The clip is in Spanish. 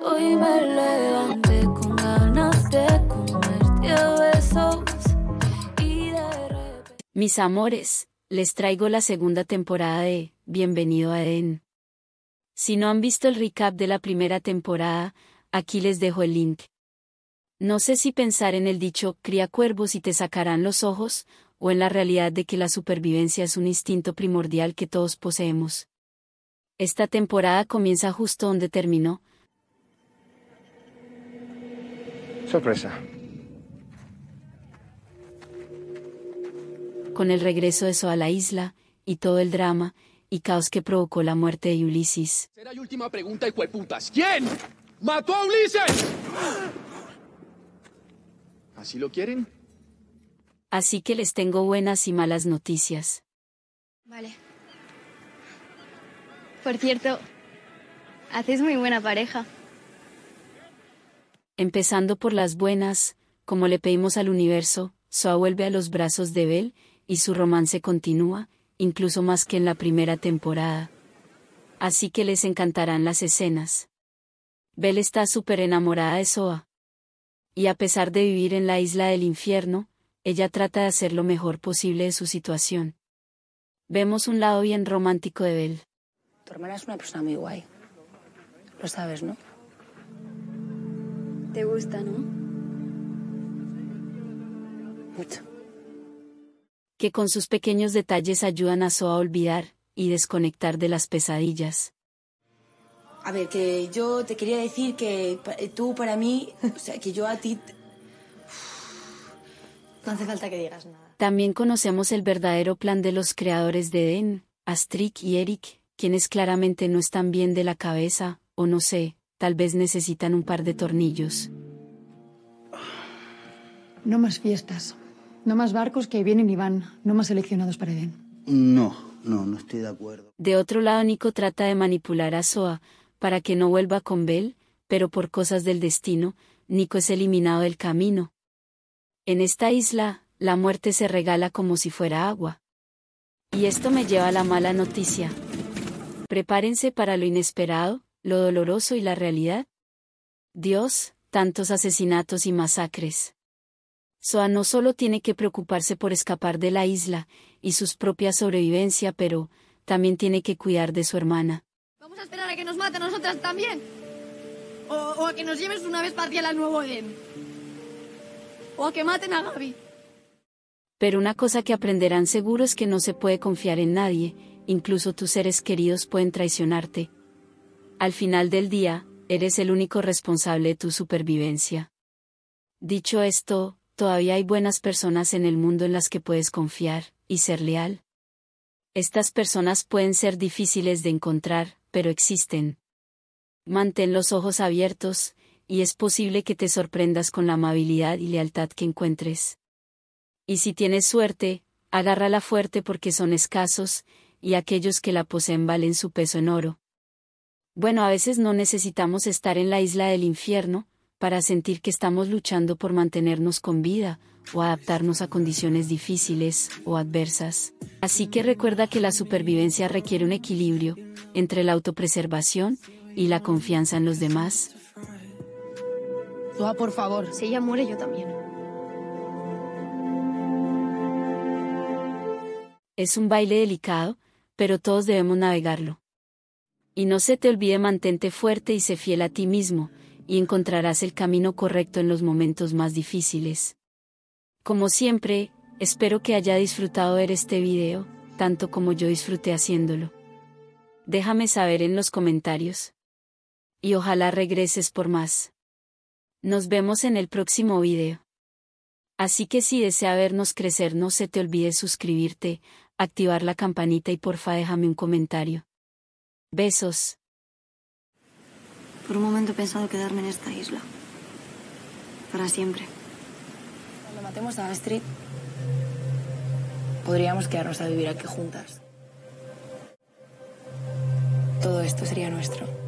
Hoy me con ganas de Mis amores, les traigo la segunda temporada de Bienvenido a Eden. Si no han visto el recap de la primera temporada, aquí les dejo el link. No sé si pensar en el dicho cría cuervos y te sacarán los ojos, o en la realidad de que la supervivencia es un instinto primordial que todos poseemos. Esta temporada comienza justo donde terminó, Sorpresa. Con el regreso de eso a la isla, y todo el drama y caos que provocó la muerte de Ulises. ¿Será última pregunta, putas. ¿Quién mató a Ulises? ¿Así lo quieren? Así que les tengo buenas y malas noticias. Vale. Por cierto, haces muy buena pareja. Empezando por las buenas, como le pedimos al universo, Soa vuelve a los brazos de Bell, y su romance continúa, incluso más que en la primera temporada. Así que les encantarán las escenas. Bell está súper enamorada de Soa. Y a pesar de vivir en la isla del infierno, ella trata de hacer lo mejor posible de su situación. Vemos un lado bien romántico de Bell. Tu hermana es una persona muy guay. Lo sabes, ¿no? Te gusta, ¿no? Mucho. Que con sus pequeños detalles ayudan a Soa a olvidar y desconectar de las pesadillas. A ver, que yo te quería decir que tú para mí, o sea, que yo a ti... No hace falta que digas nada. También conocemos el verdadero plan de los creadores de Eden, Astrid y Eric, quienes claramente no están bien de la cabeza, o no sé, Tal vez necesitan un par de tornillos. No más fiestas. No más barcos que vienen y van. No más seleccionados para Eden. No, no, no estoy de acuerdo. De otro lado, Nico trata de manipular a Soa para que no vuelva con Bell, pero por cosas del destino, Nico es eliminado del camino. En esta isla, la muerte se regala como si fuera agua. Y esto me lleva a la mala noticia. Prepárense para lo inesperado, lo doloroso y la realidad? Dios, tantos asesinatos y masacres. Soa no solo tiene que preocuparse por escapar de la isla y su propia sobrevivencia, pero también tiene que cuidar de su hermana. Vamos a esperar a que nos mate a nosotras también. O, a que nos lleves una vez a al nuevo Edén. O a que maten a Gaby. Pero una cosa que aprenderán seguro es que no se puede confiar en nadie, incluso tus seres queridos pueden traicionarte, al final del día, eres el único responsable de tu supervivencia. Dicho esto, todavía hay buenas personas en el mundo en las que puedes confiar y ser leal. Estas personas pueden ser difíciles de encontrar, pero existen. Mantén los ojos abiertos, y es posible que te sorprendas con la amabilidad y lealtad que encuentres. Y si tienes suerte, agárrala fuerte porque son escasos, y aquellos que la poseen valen su peso en oro. Bueno, a veces no necesitamos estar en la isla del infierno, para sentir que estamos luchando por mantenernos con vida, o adaptarnos a condiciones difíciles o adversas. Así que recuerda que la supervivencia requiere un equilibrio entre la autopreservación y la confianza en los demás. por favor, si ella muere yo también. Es un baile delicado, pero todos debemos navegarlo. Y no se te olvide mantente fuerte y sé fiel a ti mismo, y encontrarás el camino correcto en los momentos más difíciles. Como siempre, espero que haya disfrutado ver este video, tanto como yo disfruté haciéndolo. Déjame saber en los comentarios. Y ojalá regreses por más. Nos vemos en el próximo video. Así que si desea vernos crecer no se te olvide suscribirte, activar la campanita y porfa déjame un comentario. Besos. Por un momento he pensado quedarme en esta isla. Para siempre. Cuando matemos a Astrid, podríamos quedarnos a vivir aquí juntas. Todo esto sería nuestro.